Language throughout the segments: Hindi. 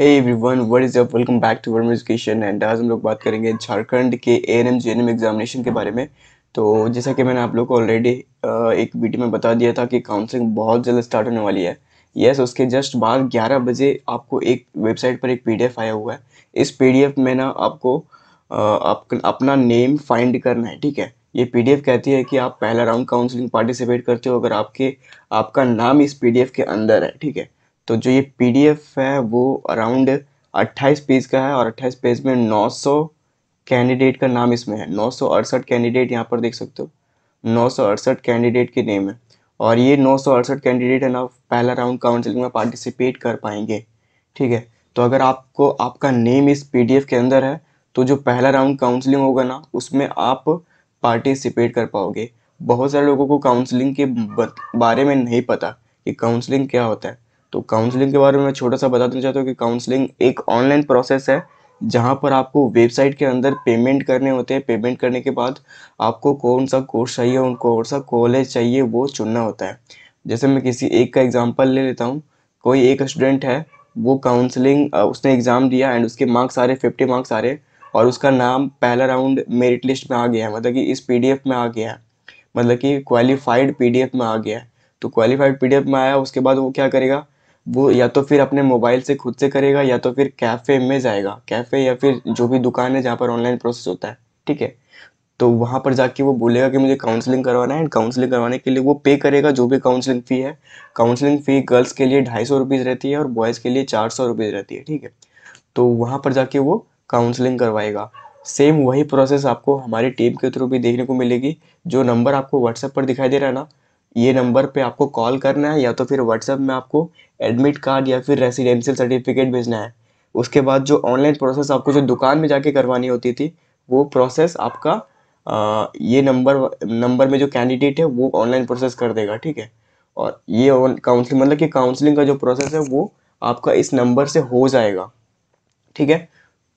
hey everyone what is up welcome back to worm education and आज हम लोग बात करेंगे झारखंड के A N M J N M examination के बारे में तो जैसा कि मैंने आप लोग को ऑलरेडी एक वीडियो में बता दिया था कि काउंसलिंग बहुत जल्द स्टार्ट होने वाली है यस yes, उसके जस्ट बाद ग्यारह बजे आपको एक वेबसाइट पर एक पी आया हुआ है इस पी में ना आपको आप, अपना नेम फाइंड करना है ठीक है ये एफ कहती है कि आप पहला राउंड काउंसलिंग पार्टिसिपेट करते हो अगर आपके आपका नाम इस एफ के अंदर है ठीक है तो जो ये पी है वो अराउंड 28 पेज का है और 28 पेज में 900 कैंडिडेट का नाम इसमें है नौ कैंडिडेट यहाँ पर देख सकते हो नौ कैंडिडेट के नेम है और ये नौ कैंडिडेट है ना पहला राउंड काउंसलिंग में पार्टिसिपेट कर पाएंगे ठीक है तो अगर आपको आपका नेम इस पीडीएफ के अंदर है तो जो पहला राउंड काउंसलिंग होगा ना उसमें आप पार्टिसिपेट कर पाओगे बहुत सारे लोगों को काउंसलिंग के बारे में नहीं पता कि काउंसलिंग क्या होता है तो काउंसलिंग के बारे में मैं छोटा सा बता देना चाहता हूँ कि काउंसलिंग एक ऑनलाइन प्रोसेस है जहाँ पर आपको वेबसाइट के अंदर पेमेंट करने होते हैं पेमेंट करने के बाद आपको कौन सा कोर्स चाहिए उनको कौन सा कॉलेज चाहिए वो चुनना होता है जैसे मैं किसी एक का एग्ज़ाम्पल ले लेता हूँ कोई एक स्टूडेंट है वो काउंसलिंग उसने एग्ज़ाम दिया एंड उसके मार्क्स आ रहे फिफ्टी मार्क्स आ रहे और उसका नाम पहला राउंड मेरिट लिस्ट में आ गया है मतलब कि इस पी में आ गया है मतलब कि क्वालिफाइड पी में आ गया है तो क्वालिफाइड पी में आया उसके बाद वो क्या करेगा वो या तो फिर अपने मोबाइल से खुद से करेगा या तो फिर कैफ़े में जाएगा कैफ़े या फिर जो भी दुकान है जहाँ पर ऑनलाइन प्रोसेस होता है ठीक है तो वहाँ पर जाके वो बोलेगा कि मुझे काउंसलिंग करवाना है एंड काउंसलिंग करवाने के लिए वो पे करेगा जो भी काउंसलिंग फ़ी है काउंसलिंग फ़ी गर्ल्स के लिए ढाई सौ रुपीज़ रहती है और बॉयज़ के लिए चार सौ रुपीज़ रहती है ठीक है तो वहाँ पर जाके वो काउंसलिंग करवाएगा सेम वही प्रोसेस आपको हमारी टीम के थ्रू भी देखने को मिलेगी जो नंबर आपको व्हाट्सएप पर दिखाई दे रहा है ना ये नंबर पे आपको कॉल करना है या तो फिर व्हाट्सएप में आपको एडमिट कार्ड या फिर रेसिडेंशियल सर्टिफिकेट भेजना है उसके बाद जो ऑनलाइन प्रोसेस आपको जो दुकान में जाके करवानी होती थी वो प्रोसेस आपका आ, ये नंबर नंबर में जो कैंडिडेट है वो ऑनलाइन प्रोसेस कर देगा ठीक है और ये काउंसलिंग मतलब कि काउंसलिंग का जो प्रोसेस है वो आपका इस नंबर से हो जाएगा ठीक है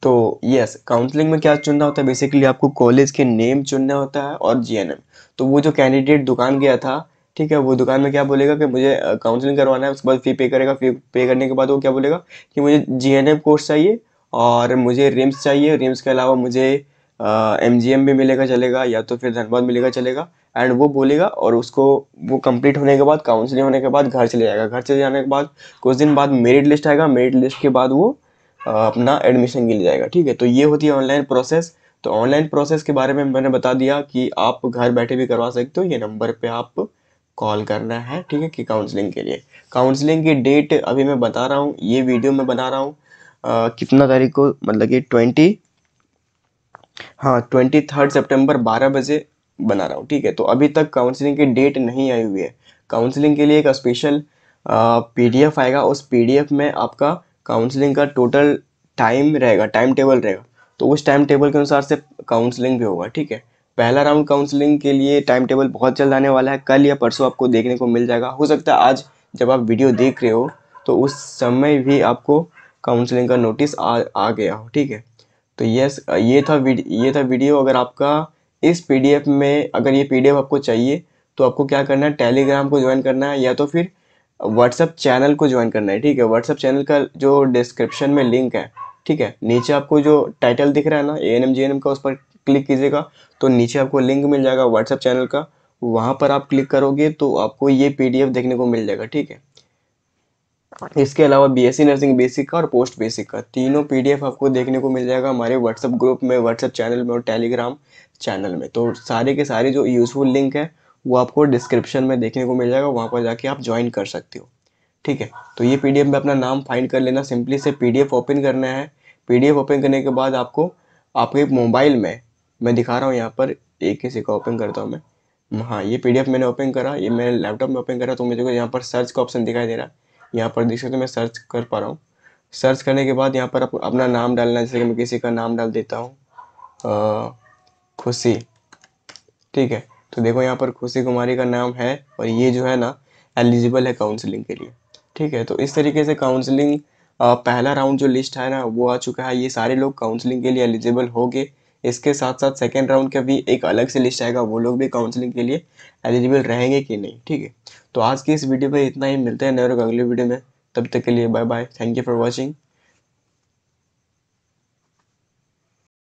तो यस काउंसलिंग में क्या चुनना होता है बेसिकली आपको कॉलेज के नेम चुनना होता है और जीएनएम तो वो जो कैंडिडेट दुकान गया था ठीक है वो दुकान में क्या बोलेगा कि मुझे काउंसलिंग करवाना है उसके बाद फ़ी पे करेगा फी पे करने के बाद वो क्या बोलेगा कि मुझे जी कोर्स चाहिए और मुझे रिम्स चाहिए रिम्स के अलावा मुझे एम जी एम भी मिलेगा चलेगा या तो फिर धनबाद मिलेगा चलेगा एंड वो बोलेगा और उसको वो कंप्लीट होने के बाद काउंसलिंग होने के बाद घर चले जाएगा घर चले जाने के बाद कुछ दिन बाद मेरिट लिस्ट आएगा मेरिट लिस्ट के बाद वो अपना एडमिशन के लिए जाएगा ठीक है तो ये होती है ऑनलाइन प्रोसेस तो ऑनलाइन प्रोसेस के बारे में मैंने बता दिया कि आप घर बैठे भी करवा सकते हो ये नंबर पर आप कॉल करना है ठीक है कि काउंसलिंग के लिए काउंसलिंग की डेट अभी मैं बता रहा हूँ ये वीडियो मैं बना रहा हूँ कितना तारीख को मतलब कि ट्वेंटी हाँ ट्वेंटी थर्ड सेप्टेम्बर बारह बजे बना रहा हूँ ठीक है तो अभी तक काउंसलिंग की डेट नहीं आई हुई है काउंसलिंग के लिए एक स्पेशल पीडीएफ आएगा उस पीडीएफ में आपका काउंसलिंग का टोटल टाइम रहेगा टाइम टेबल रहेगा तो उस टाइम टेबल के अनुसार से काउंसलिंग भी होगा ठीक है पहला राउंड काउंसलिंग के लिए टाइम टेबल बहुत जल्द आने वाला है कल या परसों आपको देखने को मिल जाएगा हो सकता है आज जब आप वीडियो देख रहे हो तो उस समय भी आपको काउंसलिंग का नोटिस आ आ गया हो ठीक है तो यस ये था ये था वीडियो अगर आपका इस पीडीएफ में अगर ये पीडीएफ आपको चाहिए तो आपको क्या करना है टेलीग्राम को ज्वाइन करना है या तो फिर व्हाट्सअप चैनल को ज्वाइन करना है ठीक है व्हाट्सअप चैनल का जो डिस्क्रिप्शन में लिंक है ठीक है नीचे आपको जो टाइटल दिख रहा है ना A N M N M का उस पर क्लिक कीजिएगा तो नीचे आपको लिंक मिल जाएगा व्हाट्सएप चैनल का वहाँ पर आप क्लिक करोगे तो आपको ये पी देखने को मिल जाएगा ठीक है इसके अलावा बीएससी नर्सिंग बेसिक का और पोस्ट बेसिक का तीनों पीडीएफ आपको देखने को मिल जाएगा हमारे व्हाट्सएप ग्रुप में व्हाट्सएप चैनल में और टेलीग्राम चैनल में तो सारे के सारे जो यूज़फुल लिंक है वो आपको डिस्क्रिप्शन में देखने को मिल जाएगा वहाँ पर जाके आप ज्वाइन कर सकते हो ठीक है तो ये पीडीएफ में अपना नाम फाइंड कर लेना सिंपली से पीडीएफ ओपन करना है पीडीएफ ओपन करने के बाद आपको आपके मोबाइल में मैं दिखा रहा हूँ यहाँ पर एक किसी का ओपन करता हूँ मैं हाँ ये पीडीएफ मैंने ओपन करा ये मैंने लैपटॉप में ओपन करा तो मुझे यहाँ पर सर्च का ऑप्शन दिखाई दे रहा है यहाँ पर देख सकते मैं सर्च कर पा रहा हूँ सर्च करने के बाद यहाँ पर अप, अपना नाम डालना है जैसे कि मैं किसी का नाम डाल देता हूँ खुशी ठीक है तो देखो यहाँ पर खुशी कुमारी का नाम है और ये जो है ना एलिजिबल है काउंसलिंग के लिए ठीक है तो इस तरीके से काउंसलिंग पहला राउंड जो लिस्ट है ना वो आ चुका है ये सारे लोग काउंसलिंग के लिए एलिजिबल हो गए इसके साथ साथ सेकेंड राउंड का भी एक अलग से लिस्ट आएगा वो लोग भी काउंसलिंग के लिए एलिजिबल रहेंगे कि नहीं ठीक है तो आज की इस वीडियो में इतना ही मिलते हैं नए अगले वीडियो में तब तक के लिए bye bye thank you for watching